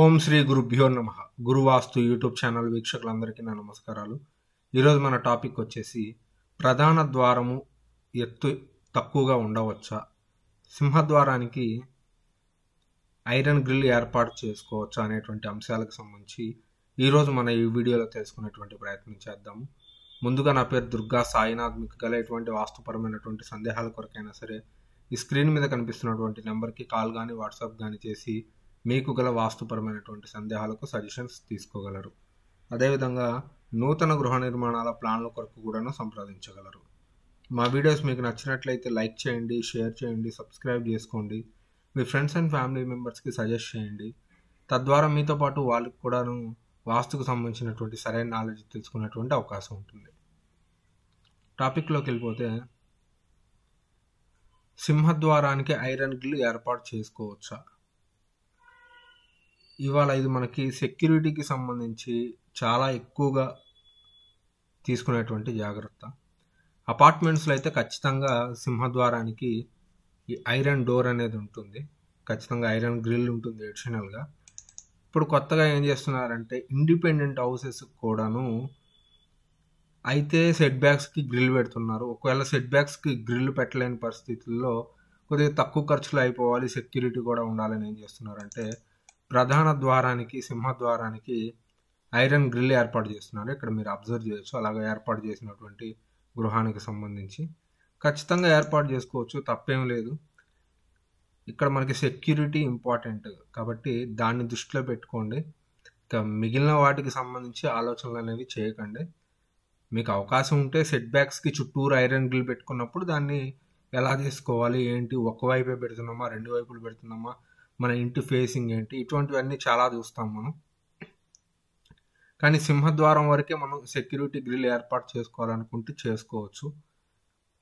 ఓం శ్రీ గురుభ్యో నమ గురువాస్తు YouTube channel వీక్షకులందరికీ నా నమస్కారాలు ఈరోజు మన టాపిక్ వచ్చేసి ప్రధాన ద్వారము ఎత్తు తక్కువగా ఉండవచ్చా సింహద్వారానికి ఐరన్ గ్రిల్ ఏర్పాటు చేసుకోవచ్చా అనేటువంటి అంశాలకు సంబంధించి ఈరోజు మన ఈ వీడియోలో తెలుసుకునేటువంటి ప్రయత్నం చేద్దాము ముందుగా నా పేరు దుర్గా సాయినాథ్ మీకు గల ఎటువంటి వాస్తుపరమైనటువంటి సందేహాల కొరకైనా సరే ఈ స్క్రీన్ మీద కనిపిస్తున్నటువంటి నెంబర్కి కాల్ కానీ వాట్సాప్ కానీ చేసి మీకు గల వాస్తుపరమైనటువంటి సందేహాలకు సజెషన్స్ తీసుకోగలరు అదేవిధంగా నూతన గృహ నిర్మాణాల ప్లాన్ల కొరకు కూడాను సంప్రదించగలరు మా వీడియోస్ మీకు నచ్చినట్లయితే లైక్ చేయండి షేర్ చేయండి సబ్స్క్రైబ్ చేసుకోండి మీ ఫ్రెండ్స్ అండ్ ఫ్యామిలీ మెంబర్స్కి సజెస్ట్ చేయండి తద్వారా మీతో పాటు వాళ్ళకి కూడాను వాస్తుకు సంబంధించినటువంటి సరైన నాలెడ్జ్ తెలుసుకునేటువంటి అవకాశం ఉంటుంది టాపిక్లోకి వెళ్ళిపోతే సింహద్వారానికి ఐరన్ గ్రిల్ ఏర్పాటు చేసుకోవచ్చా ఇవాళ ఇది మనకి సెక్యూరిటీకి సంబంధించి చాలా ఎక్కువగా తీసుకునేటువంటి జాగ్రత్త అపార్ట్మెంట్స్లో అయితే ఖచ్చితంగా సింహద్వారానికి ఈ ఐరన్ డోర్ అనేది ఉంటుంది ఖచ్చితంగా ఐరన్ గ్రిల్ ఉంటుంది ఎడిషనల్గా ఇప్పుడు కొత్తగా ఏం చేస్తున్నారంటే ఇండిపెండెంట్ హౌసెస్ కూడాను అయితే సెట్ బ్యాగ్స్కి గ్రిల్ పెడుతున్నారు ఒకవేళ సెట్ బ్యాగ్స్కి గ్రిల్ పెట్టలేని పరిస్థితుల్లో కొద్దిగా తక్కువ ఖర్చులో అయిపోవాలి సెక్యూరిటీ కూడా ఉండాలని ఏం చేస్తున్నారంటే ప్రధాన ద్వారానికి సింహద్వారానికి ఐరన్ గ్రిల్ ఏర్పాటు చేస్తున్నారు ఇక్కడ మీరు అబ్జర్వ్ చేయొచ్చు అలాగే ఏర్పాటు చేసినటువంటి గృహానికి సంబంధించి ఖచ్చితంగా ఏర్పాటు చేసుకోవచ్చు తప్పేం లేదు ఇక్కడ మనకి సెక్యూరిటీ ఇంపార్టెంట్ కాబట్టి దాన్ని దృష్టిలో పెట్టుకోండి ఇంకా మిగిలిన వాటికి సంబంధించి ఆలోచనలు అనేవి చేయకండి మీకు అవకాశం ఉంటే సెట్ బ్యాక్స్కి చుట్టూరు ఐరన్ గ్రిల్ పెట్టుకున్నప్పుడు దాన్ని ఎలా చేసుకోవాలి ఏంటి ఒక వైపే పెడుతున్నామా రెండు వైపులు పెడుతున్నామా మన ఇంటి ఫేసింగ్ ఏంటి ఇటువంటివన్నీ చాలా చూస్తాం మనం కానీ సింహద్వారం వరకే మనం సెక్యూరిటీ గ్రిల్ ఏర్పాటు చేసుకోవాలనుకుంటే చేసుకోవచ్చు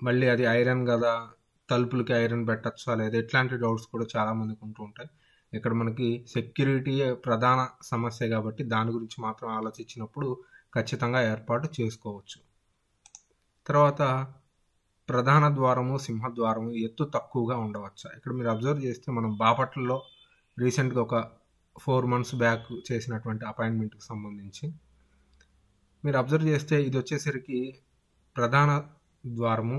మళ్ళీ అది ఐరన్ కదా తలుపులకి ఐరన్ పెట్టచ్చా లేదా ఇట్లాంటి డౌట్స్ కూడా చాలామందికి ఉంటూ ఉంటాయి ఇక్కడ మనకి సెక్యూరిటీ ప్రధాన సమస్య కాబట్టి దాని గురించి మాత్రం ఆలోచించినప్పుడు ఖచ్చితంగా ఏర్పాటు చేసుకోవచ్చు తర్వాత ప్రధాన ద్వారము సింహద్వారము ఎత్తు తక్కువగా ఉండవచ్చు ఇక్కడ మీరు అబ్జర్వ్ చేస్తే మనం బాపట్లలో రీసెంట్గా ఒక ఫోర్ మంత్స్ బ్యాక్ చేసినటువంటి అపాయింట్మెంట్కి సంబంధించి మీరు అబ్జర్వ్ చేస్తే ఇది వచ్చేసరికి ప్రధాన ద్వారము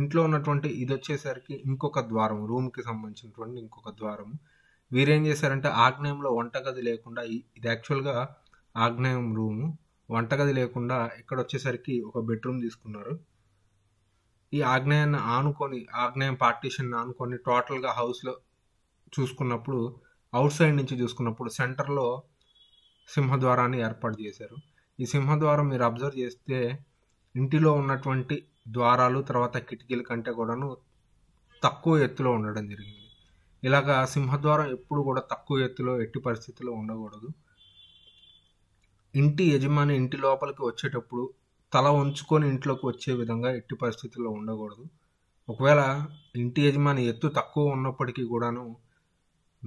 ఇంట్లో ఉన్నటువంటి ఇది వచ్చేసరికి ఇంకొక ద్వారం రూమ్కి సంబంధించినటువంటి ఇంకొక ద్వారము వీరేం చేశారంటే ఆగ్నేయంలో వంటగది లేకుండా ఇది యాక్చువల్గా ఆగ్నేయం రూము వంటగది లేకుండా ఇక్కడ వచ్చేసరికి ఒక బెడ్రూమ్ తీసుకున్నారు ఈ ఆగ్నేయాన్ని ఆనుకొని ఆగ్నేయం పార్టీషన్ ఆనుకొని టోటల్గా హౌస్లో చూసుకున్నప్పుడు అవుట్ సైడ్ నుంచి చూసుకున్నప్పుడు సెంటర్లో సింహద్వారాన్ని ఏర్పాటు చేశారు ఈ సింహద్వారం మీరు అబ్జర్వ్ చేస్తే ఇంటిలో ఉన్నటువంటి ద్వారాలు తర్వాత కిటికీల కంటే కూడాను తక్కువ ఎత్తులో ఉండడం జరిగింది ఇలాగా సింహద్వారం ఎప్పుడు కూడా తక్కువ ఎత్తులో ఎట్టి పరిస్థితుల్లో ఉండకూడదు ఇంటి యజమాని ఇంటి లోపలికి వచ్చేటప్పుడు తల ఉంచుకొని ఇంట్లోకి వచ్చే విధంగా ఎట్టి పరిస్థితుల్లో ఉండకూడదు ఒకవేళ ఇంటి యజమాని ఎత్తు తక్కువ ఉన్నప్పటికీ కూడాను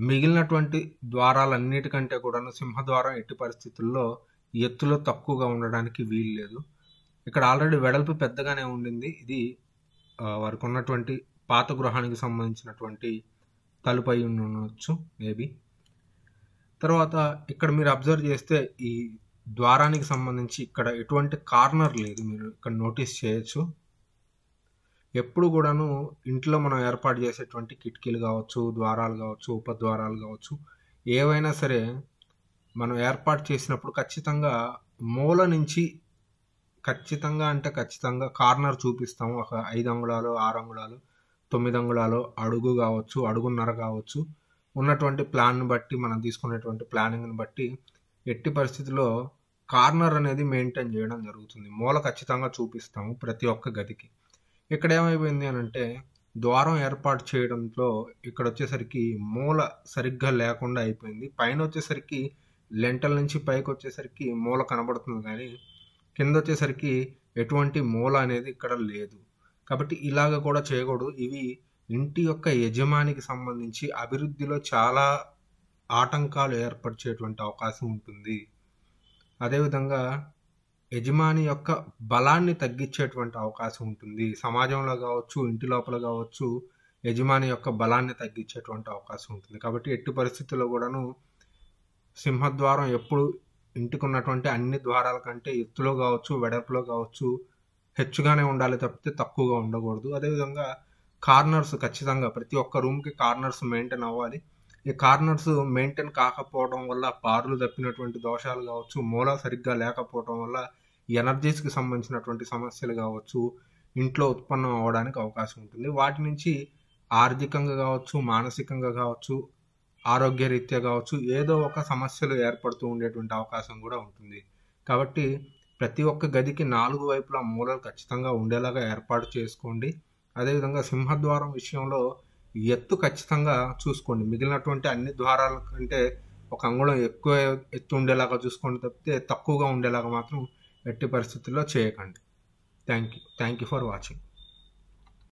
మిగిలినటువంటి ద్వారాలన్నిటికంటే కూడాను సింహద్వారం ఎట్టి పరిస్థితుల్లో ఎత్తులో తక్కువగా ఉండడానికి వీలు లేదు ఇక్కడ ఆల్రెడీ వెడల్పు పెద్దగానే ఉండింది ఇది వారికి ఉన్నటువంటి పాత గృహానికి సంబంధించినటువంటి తలుపై ఉండొచ్చు మేబీ తర్వాత ఇక్కడ మీరు అబ్జర్వ్ చేస్తే ఈ ద్వారానికి సంబంధించి ఇక్కడ ఎటువంటి కార్నర్ లేదు మీరు ఇక్కడ నోటీస్ చేయొచ్చు ఎప్పుడు కూడాను ఇంట్లో మనం ఏర్పాటు చేసేటువంటి కిటికీలు కావచ్చు ద్వారాలు కావచ్చు ఉపద్వారాలు కావచ్చు ఏవైనా సరే మనం ఏర్పాటు చేసినప్పుడు ఖచ్చితంగా మూల నుంచి ఖచ్చితంగా అంటే ఖచ్చితంగా కార్నర్ చూపిస్తాము ఒక ఐదు అంగుళాలు ఆరు అంగుళాలు తొమ్మిది అంగుళాలు అడుగు కావచ్చు అడుగున్నర కావచ్చు ఉన్నటువంటి ప్లాన్ను బట్టి మనం తీసుకునేటువంటి ప్లానింగ్ని బట్టి ఎట్టి పరిస్థితిలో కార్నర్ అనేది మెయింటైన్ చేయడం జరుగుతుంది మూల ఖచ్చితంగా చూపిస్తాము ప్రతి ఒక్క గదికి ఇక్కడ ఏమైపోయింది అని అంటే ద్వారం ఏర్పాటు చేయడంలో ఇక్కడ వచ్చేసరికి మూల సరిగ్గా లేకుండా అయిపోయింది పైన వచ్చేసరికి లెంటల్ నుంచి పైకి వచ్చేసరికి మూల కనబడుతుంది కానీ కింద వచ్చేసరికి ఎటువంటి మూల అనేది ఇక్కడ లేదు కాబట్టి ఇలాగ కూడా చేయకూడదు ఇవి ఇంటి యొక్క యజమానికి సంబంధించి అభివృద్ధిలో చాలా ఆటంకాలు ఏర్పరిచేటువంటి అవకాశం ఉంటుంది అదేవిధంగా యజమాని యొక్క బలాన్ని తగ్గించేటువంటి అవకాశం ఉంటుంది సమాజంలో కావచ్చు ఇంటి లోపల కావచ్చు యజమాని యొక్క బలాన్ని తగ్గించేటువంటి అవకాశం ఉంటుంది కాబట్టి ఎట్టి పరిస్థితుల్లో కూడాను సింహద్వారం ఎప్పుడు ఇంటికి ఉన్నటువంటి అన్ని ద్వారాల కంటే ఎత్తులో కావచ్చు వెడల్పులో కావచ్చు హెచ్చుగానే ఉండాలి తప్పితే తక్కువగా ఉండకూడదు అదేవిధంగా కార్నర్స్ ఖచ్చితంగా ప్రతి ఒక్క రూమ్కి కార్నర్స్ మెయింటైన్ అవ్వాలి ఈ కార్నర్స్ మెయింటైన్ కాకపోవడం వల్ల పారులు తప్పినటువంటి దోషాలు కావచ్చు మూల సరిగ్గా లేకపోవడం వల్ల ఎనర్జీస్కి సంబంధించినటువంటి సమస్యలు కావచ్చు ఇంట్లో ఉత్పన్నం అవ్వడానికి అవకాశం ఉంటుంది వాటి నుంచి ఆర్థికంగా కావచ్చు మానసికంగా కావచ్చు ఆరోగ్యరీత్యా కావచ్చు ఏదో ఒక సమస్యలు ఏర్పడుతూ ఉండేటువంటి అవకాశం కూడా ఉంటుంది కాబట్టి ప్రతి ఒక్క గదికి నాలుగు వైపులా మూలలు ఖచ్చితంగా ఉండేలాగా ఏర్పాటు చేసుకోండి అదేవిధంగా సింహద్వారం విషయంలో ఎత్తు ఖచ్చితంగా చూసుకోండి మిగిలినటువంటి అన్ని ద్వారాల కంటే ఒక అంగుళం ఎక్కువ ఎత్తు ఉండేలాగా చూసుకోండి తప్పితే తక్కువగా ఉండేలాగా మాత్రం ఎట్టి పరిస్థితుల్లో చేయకండి thank you thank you for watching